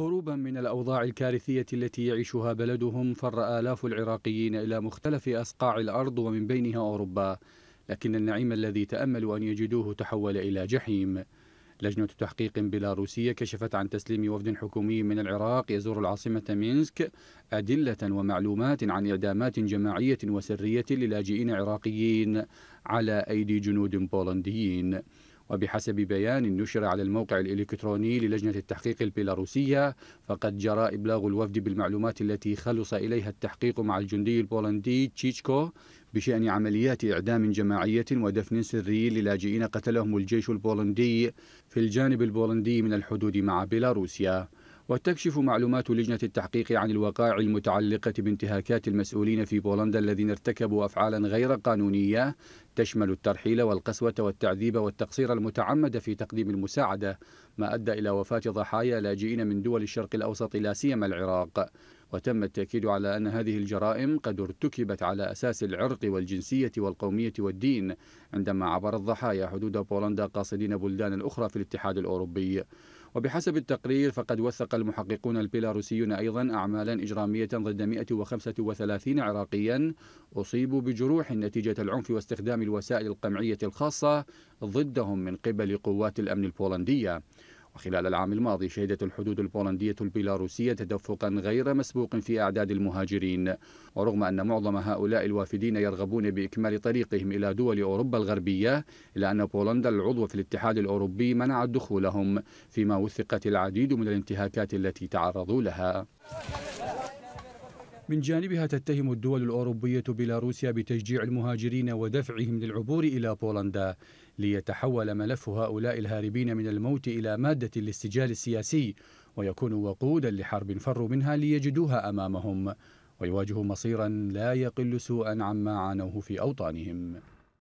هروبا من الأوضاع الكارثية التي يعيشها بلدهم فر آلاف العراقيين إلى مختلف أصقاع الأرض ومن بينها أوروبا لكن النعيم الذي تأملوا أن يجدوه تحول إلى جحيم لجنة تحقيق بيلاروسية كشفت عن تسليم وفد حكومي من العراق يزور العاصمة مينسك أدلة ومعلومات عن إعدامات جماعية وسرية للاجئين عراقيين على أيدي جنود بولنديين وبحسب بيان نشر على الموقع الإلكتروني للجنة التحقيق البيلاروسية فقد جرى إبلاغ الوفد بالمعلومات التي خلص إليها التحقيق مع الجندي البولندي تشيتشكو بشأن عمليات إعدام جماعية ودفن سري للاجئين قتلهم الجيش البولندي في الجانب البولندي من الحدود مع بيلاروسيا وتكشف معلومات لجنة التحقيق عن الوقائع المتعلقة بانتهاكات المسؤولين في بولندا الذين ارتكبوا أفعالا غير قانونية تشمل الترحيل والقسوة والتعذيب والتقصير المتعمد في تقديم المساعدة ما أدى إلى وفاة ضحايا لاجئين من دول الشرق الأوسط لا سيما العراق وتم التأكيد على أن هذه الجرائم قد ارتكبت على أساس العرق والجنسية والقومية والدين عندما عبر الضحايا حدود بولندا قاصدين بلدان أخرى في الاتحاد الأوروبي وبحسب التقرير فقد وثق المحققون البيلاروسيون أيضا أعمالا إجرامية ضد 135 عراقيا أصيبوا بجروح نتيجة العنف واستخدام الوسائل القمعية الخاصة ضدهم من قبل قوات الأمن البولندية وخلال العام الماضي شهدت الحدود البولندية البيلاروسية تدفقا غير مسبوق في أعداد المهاجرين ورغم أن معظم هؤلاء الوافدين يرغبون بإكمال طريقهم إلى دول أوروبا الغربية إلا أن بولندا العضو في الاتحاد الأوروبي منعت دخولهم فيما وثقت العديد من الانتهاكات التي تعرضوا لها من جانبها تتهم الدول الأوروبية بيلاروسيا بتشجيع المهاجرين ودفعهم للعبور إلى بولندا ليتحول ملف هؤلاء الهاربين من الموت إلى مادة للسجال السياسي ويكون وقودا لحرب فروا منها ليجدوها أمامهم ويواجه مصيرا لا يقل سوءا عما عانوه في أوطانهم